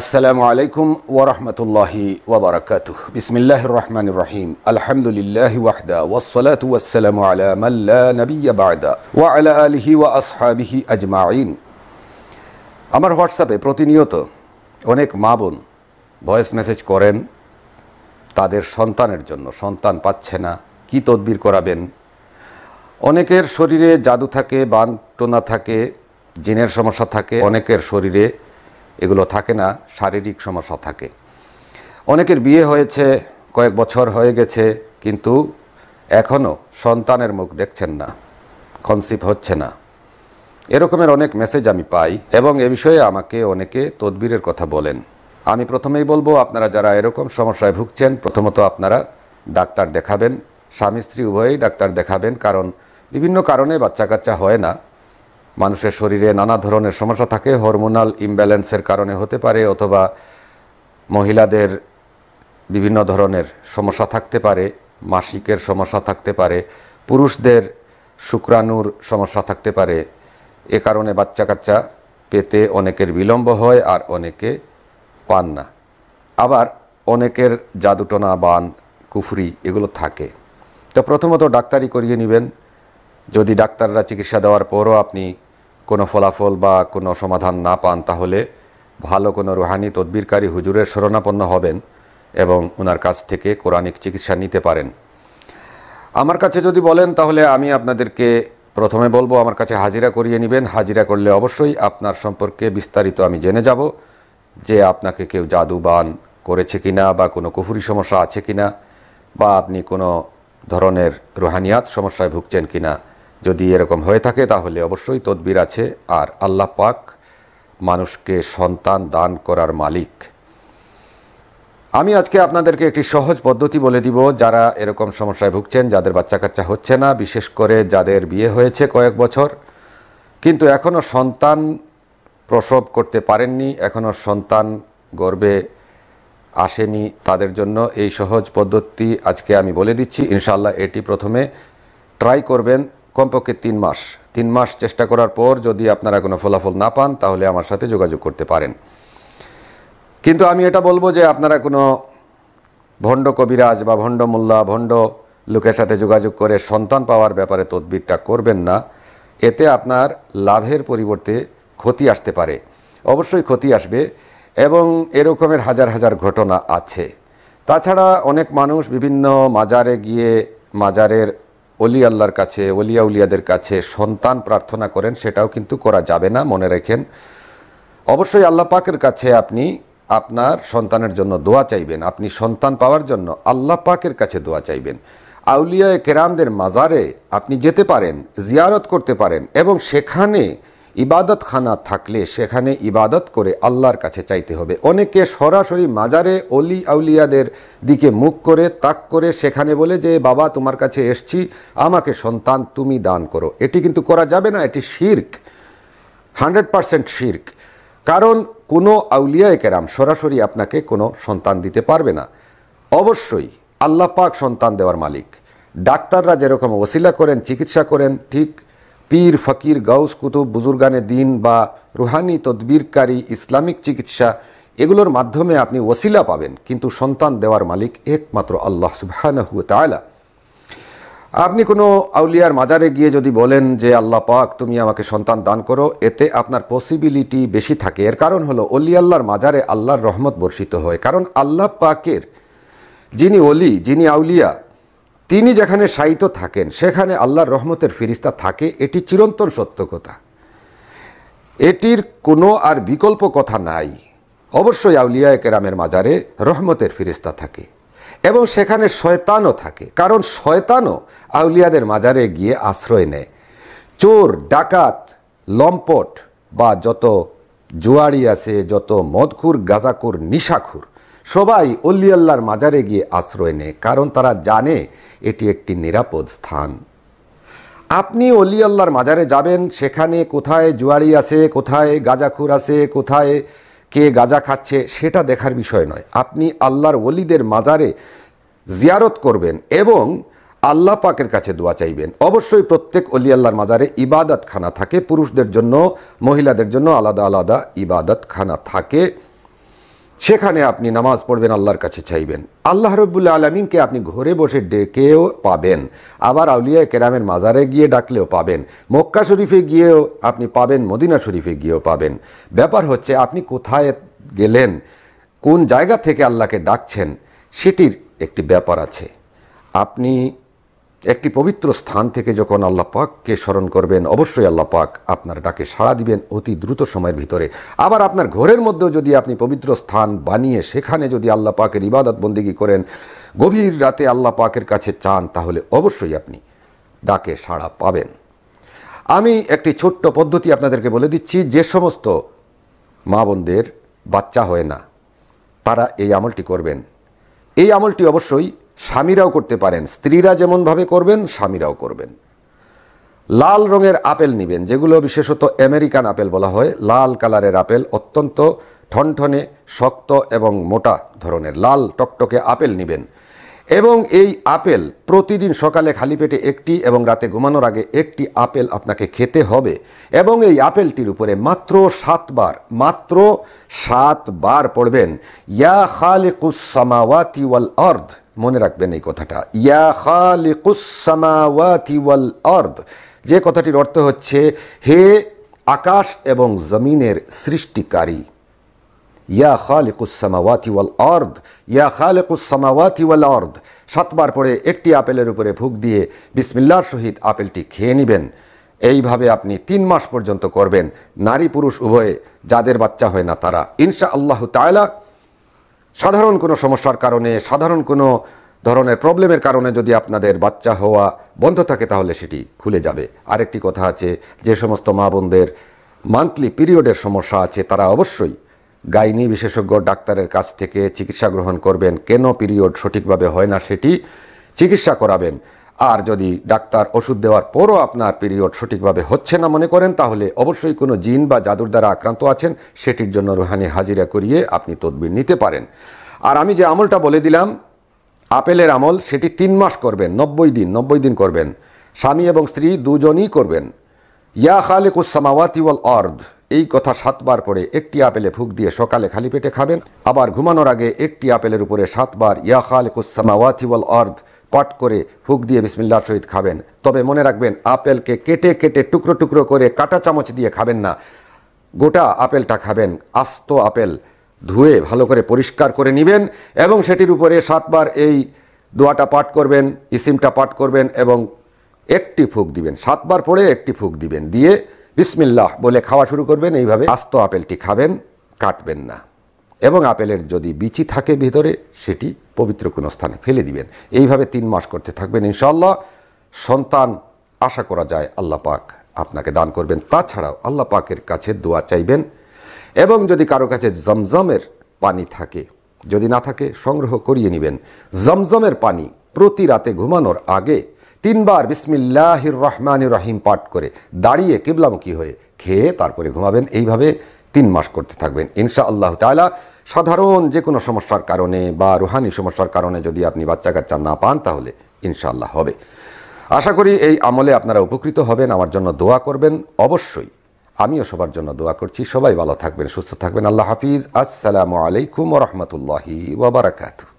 আসসালামু আলাইকুম ওরহমতুল্লাহি ওবরাকাত বিসমিল্লাহ রহমান রহিম আলহামদুলিল্লাহ ওয়াহদা ওসলাত ওয়াসালাম আলা মাল্লা নবিয়া বাদা ওয়া আলা আলহি ওয়া আসহাবিহি আজমাইন আমার হোয়াটসঅ্যাপে প্রতিনিয়ত অনেক মা বোন ভয়েস মেসেজ করেন তাদের সন্তানের জন্য সন্তান পাচ্ছে না কি তদবির করাবেন অনেকের শরীরে জাদু থাকে বান্টনা থাকে জিনের সমস্যা থাকে অনেকের শরীরে এগুলো থাকে না শারীরিক সমস্যা থাকে অনেকের বিয়ে হয়েছে কয়েক বছর হয়ে গেছে কিন্তু এখনও সন্তানের মুখ দেখছেন না কনসিভ হচ্ছে না এরকমের অনেক মেসেজ আমি পাই এবং এ বিষয়ে আমাকে অনেকে তদবিরের কথা বলেন আমি প্রথমেই বলবো আপনারা যারা এরকম সমস্যায় ভুগছেন প্রথমত আপনারা ডাক্তার দেখাবেন স্বামী স্ত্রী উভয়েই ডাক্তার দেখাবেন কারণ বিভিন্ন কারণে বাচ্চা কাচ্চা হয় না মানুষের শরীরে নানা ধরনের সমস্যা থাকে হরমোনাল ইমব্যালেন্সের কারণে হতে পারে অথবা মহিলাদের বিভিন্ন ধরনের সমস্যা থাকতে পারে মাসিকের সমস্যা থাকতে পারে পুরুষদের শুক্রাণুর সমস্যা থাকতে পারে এ কারণে বাচ্চা কাচ্চা পেতে অনেকের বিলম্ব হয় আর অনেকে পান না আবার অনেকের জাদুটনা বান কুফরি এগুলো থাকে তো প্রথমত ডাক্তারি করিয়ে নেবেন যদি ডাক্তাররা চিকিৎসা দেওয়ার পরও আপনি কোনো ফলাফল বা কোনো সমাধান না পান তাহলে ভালো কোনো রুহানি তদবিরকারী হুজুরের শরণাপন্ন হবেন এবং ওনার কাছ থেকে কোরআনিক চিকিৎসা নিতে পারেন আমার কাছে যদি বলেন তাহলে আমি আপনাদেরকে প্রথমে বলবো আমার কাছে হাজিরা করিয়ে নেবেন হাজিরা করলে অবশ্যই আপনার সম্পর্কে বিস্তারিত আমি জেনে যাব যে আপনাকে কেউ জাদুবান করেছে কিনা বা কোনো কুফুরি সমস্যা আছে কিনা বা আপনি কোনো ধরনের রোহানিয়াত সমস্যায় ভুগছেন কিনা যদি এরকম হয়ে থাকে তাহলে অবশ্যই তদবির আছে আর আল্লাহ পাক মানুষকে সন্তান দান করার মালিক আমি আজকে আপনাদেরকে একটি সহজ পদ্ধতি বলে দিব যারা এরকম সমস্যায় ভুগছেন যাদের বাচ্চা কাচ্চা হচ্ছে না বিশেষ করে যাদের বিয়ে হয়েছে কয়েক বছর কিন্তু এখনও সন্তান প্রসব করতে পারেননি এখনও সন্তান গর্বে আসেনি তাদের জন্য এই সহজ পদ্ধতি আজকে আমি বলে দিচ্ছি ইনশাল্লাহ এটি প্রথমে ট্রাই করবেন কমপক্ষে তিন মাস তিন মাস চেষ্টা করার পর যদি আপনারা কোনো ফলাফল না পান তাহলে আমার সাথে যোগাযোগ করতে পারেন কিন্তু আমি এটা বলবো যে আপনারা কোনো ভণ্ড কবিরাজ বা ভণ্ড মোল্লা ভণ্ড লোকের সাথে যোগাযোগ করে সন্তান পাওয়ার ব্যাপারে তদবিরটা করবেন না এতে আপনার লাভের পরিবর্তে ক্ষতি আসতে পারে অবশ্যই ক্ষতি আসবে এবং এরকমের হাজার হাজার ঘটনা আছে তাছাড়া অনেক মানুষ বিভিন্ন মাজারে গিয়ে মাজারের অলি আল্লাহর কাছে অলিয়া উলিয়াদের কাছে সন্তান প্রার্থনা করেন সেটাও কিন্তু করা যাবে না মনে রেখেন অবশ্যই আল্লাহ পাকের কাছে আপনি আপনার সন্তানের জন্য দোয়া চাইবেন আপনি সন্তান পাওয়ার জন্য আল্লাহ পাকের কাছে দোয়া চাইবেন আউলিয়া কেরামদের মাজারে আপনি যেতে পারেন জিয়ারত করতে পারেন এবং সেখানে ইবাদত খানা থাকলে সেখানে ইবাদত করে আল্লাহর কাছে চাইতে হবে অনেকে সরাসরি মাজারে অলি আউলিয়াদের দিকে মুখ করে তাক করে সেখানে বলে যে বাবা তোমার কাছে এসছি আমাকে সন্তান তুমি দান করো এটি কিন্তু করা যাবে না এটি শির্ক হান্ড্রেড পারসেন্ট শির্ক কারণ কোনো আউলিয়া কেরাম সরাসরি আপনাকে কোনো সন্তান দিতে পারবে না অবশ্যই আল্লাহ পাক সন্তান দেওয়ার মালিক ডাক্তাররা যেরকম ওসিলা করেন চিকিৎসা করেন ঠিক পীর ফকির গাউস কুতুব বুজুর্গানে দিন বা রুহানি তদ্বীরকারী ইসলামিক চিকিৎসা এগুলোর মাধ্যমে আপনি ওসিলা পাবেন কিন্তু সন্তান দেওয়ার মালিক একমাত্র আল্লাহ সুবাহানহু আপনি কোনো আউলিয়ার মাজারে গিয়ে যদি বলেন যে আল্লাহ পাক তুমি আমাকে সন্তান দান করো এতে আপনার পসিবিলিটি বেশি থাকে এর কারণ হলো অলি আল্লাহর মাজারে আল্লাহর রহমত বর্ষিত হয় কারণ আল্লাহ পাকের যিনি অলি যিনি আউলিয়া তিনি যেখানে সাইিত থাকেন সেখানে আল্লাহর রহমতের ফিরিস্তা থাকে এটি চিরন্তন সত্য কথা এটির কোনো আর বিকল্প কথা নাই অবশ্যই আউলিয়া কেরামের মাজারে রহমতের ফিরিস্তা থাকে এবং সেখানে শয়তানও থাকে কারণ শয়তানও আউলিয়াদের মাজারে গিয়ে আশ্রয় নেয় চোর ডাকাত লম্পট বা যত জুয়ারি আছে যত মদখুর গাজাখুর নিশাখুর সবাই অল্লি আল্লাহর মাজারে গিয়ে আশ্রয় নেয় কারণ তারা জানে এটি একটি নিরাপদ স্থান আপনি অলি আল্লাহর মাজারে যাবেন সেখানে কোথায় জুয়ারি আছে কোথায় গাজাখুর আছে কোথায় কে গাজা খাচ্ছে সেটা দেখার বিষয় নয় আপনি আল্লাহর অলিদের মাজারে জিয়ারত করবেন এবং আল্লাহ পাকের কাছে দোয়া চাইবেন অবশ্যই প্রত্যেক অলি আল্লাহর মাজারে ইবাদত খানা থাকে পুরুষদের জন্য মহিলাদের জন্য আলাদা আলাদা ইবাদত খানা থাকে সেখানে আপনি নামাজ পড়বেন আল্লাহর কাছে চাইবেন আল্লাহ রব্বুল্লা আলমিনকে আপনি ঘরে বসে ডেকেও পাবেন আবার আউলিয়া কেরামের মাজারে গিয়ে ডাকলেও পাবেন মক্কা শরীফে গিয়েও আপনি পাবেন মদিনা শরীফে গিয়েও পাবেন ব্যাপার হচ্ছে আপনি কোথায় গেলেন কোন জায়গা থেকে আল্লাহকে ডাকছেন সেটির একটি ব্যাপার আছে আপনি একটি পবিত্র স্থান থেকে যখন আল্লাহ পাককে স্মরণ করবেন অবশ্যই আল্লাহ পাক আপনার ডাকে সাড়া দিবেন অতি দ্রুত সময়ের ভিতরে আবার আপনার ঘরের মধ্যেও যদি আপনি পবিত্র স্থান বানিয়ে সেখানে যদি আল্লাহ পাকের ইবাদত বন্দিগি করেন গভীর রাতে আল্লাহ পাকের কাছে চান তাহলে অবশ্যই আপনি ডাকে সাড়া পাবেন আমি একটি ছোট্ট পদ্ধতি আপনাদেরকে বলে দিচ্ছি যে সমস্ত মা বোনদের বাচ্চা হয় না তারা এই আমলটি করবেন এই আমলটি অবশ্যই স্বামীরাও করতে পারেন স্ত্রীরা যেমনভাবে করবেন স্বামীরাও করবেন লাল রঙের আপেল নেবেন যেগুলো বিশেষত আমেরিকান আপেল বলা হয় লাল কালারের আপেল অত্যন্ত ঠনঠনে শক্ত এবং মোটা ধরনের লাল টকটকে আপেল নেবেন এবং এই আপেল প্রতিদিন সকালে খালি পেটে একটি এবং রাতে ঘুমানোর আগে একটি আপেল আপনাকে খেতে হবে এবং এই আপেলটির উপরে মাত্র সাতবার মাত্র সাতবার পড়বেন ইয়া খালিকুসামাওয়াতি ওয়াল অর্ধ মনে রাখবেন এই কথাটা ইয়া খালিকুসামাওয়াতি ওয়াল অর্ধ যে কথাটির অর্থ হচ্ছে হে আকাশ এবং জমিনের সৃষ্টিকারী ইয়া খালিকুস সামাওয়াতি ওয়াল অর্দ ইয়া খালিকুস সামাওয়াতি ওয়াল অর্দ সাতবার পরে একটি আপেলের উপরে ভুগ দিয়ে বিসমিল্লার সহিত আপেলটি খেয়ে নেবেন এইভাবে আপনি তিন মাস পর্যন্ত করবেন নারী পুরুষ উভয়ে যাদের বাচ্চা হয় না তারা ইনশা আল্লাহ তায়লা সাধারণ কোনো সমস্যার কারণে সাধারণ কোনো ধরনের প্রবলেমের কারণে যদি আপনাদের বাচ্চা হওয়া বন্ধ থাকে তাহলে সেটি খুলে যাবে আরেকটি কথা আছে যে সমস্ত মা বোনদের মান্থলি পিরিয়ডের সমস্যা আছে তারা অবশ্যই গাইনি বিশেষজ্ঞ ডাক্তারের কাছ থেকে চিকিৎসা গ্রহণ করবেন কেন পিরিয়ড সঠিকভাবে হয় না সেটি চিকিৎসা করাবেন আর যদি ডাক্তার ওষুধ দেওয়ার পরও আপনার পিরিয়ড সঠিকভাবে হচ্ছে না মনে করেন তাহলে অবশ্যই কোনো জিন বা জাদুর দ্বারা আক্রান্ত আছেন সেটির জন্য রুহানি হাজিরা করিয়ে আপনি তদবির নিতে পারেন আর আমি যে আমলটা বলে দিলাম আপেলের আমল সেটি তিন মাস করবেন নব্বই দিন নব্বই দিন করবেন স্বামী এবং স্ত্রী দুজনই করবেন ইয়া খালেকুসামাওয়াতি ওয়াল অর্ধ এই কথা সাতবার করে একটি আপেলে ফুক দিয়ে সকালে খালি পেটে খাবেন আবার ঘুমানোর আগে একটি আপেলের উপরে সাতবার কুসামা খালেকুসামাওয়াতিওয়াল অর্ধ পাট করে ফুক দিয়ে বিসমিল্লার সহিত খাবেন তবে মনে রাখবেন আপেলকে কেটে কেটে টুকরো টুকরো করে কাটা চামচ দিয়ে খাবেন না গোটা আপেলটা খাবেন আস্ত আপেল ধুয়ে ভালো করে পরিষ্কার করে নেবেন এবং সেটির উপরে সাতবার এই দোয়াটা পাঠ করবেন ইসিমটা পাঠ করবেন এবং একটি ফুক দিবেন সাতবার পরে একটি ফুক দিবেন দিয়ে বিসমিল্লাহ বলে খাওয়া শুরু করবেন এইভাবে আস্ত আপেলটি খাবেন কাটবেন না এবং আপেলের যদি বিচি থাকে ভিতরে সেটি পবিত্র কোনো স্থানে ফেলে দিবেন এইভাবে তিন মাস করতে থাকবেন ইনশাল্লাহ সন্তান আশা করা যায় আল্লাহ পাক আপনাকে দান করবেন তাছাড়াও আল্লাহ পাকের কাছে দোয়া চাইবেন এবং যদি কারো কাছে জমজমের পানি থাকে যদি না থাকে সংগ্রহ করিয়ে নেবেন জমজমের পানি প্রতি রাতে ঘুমানোর আগে তিনবার বিসমিল্লাহির রহমানির রহিম পাঠ করে দাঁড়িয়ে কেবলামুখী হয়ে খেয়ে তারপরে ঘুমাবেন এইভাবে তিন মাস করতে থাকবেন ইনশা আল্লাহ তালা সাধারণ যে কোনো সমস্যার কারণে বা রুহানি সমস্যার কারণে যদি আপনি বাচ্চা কাচ্চা না পান তাহলে ইনশাআল্লাহ হবে আশা করি এই আমলে আপনারা উপকৃত হবেন আমার জন্য দোয়া করবেন অবশ্যই আমিও সবার জন্য দোয়া করছি সবাই ভালো থাকবেন সুস্থ থাকবেন আল্লাহ হাফিজ আসসালামু আলাইকুম রহমতুল্লাহি ওবরাকাতু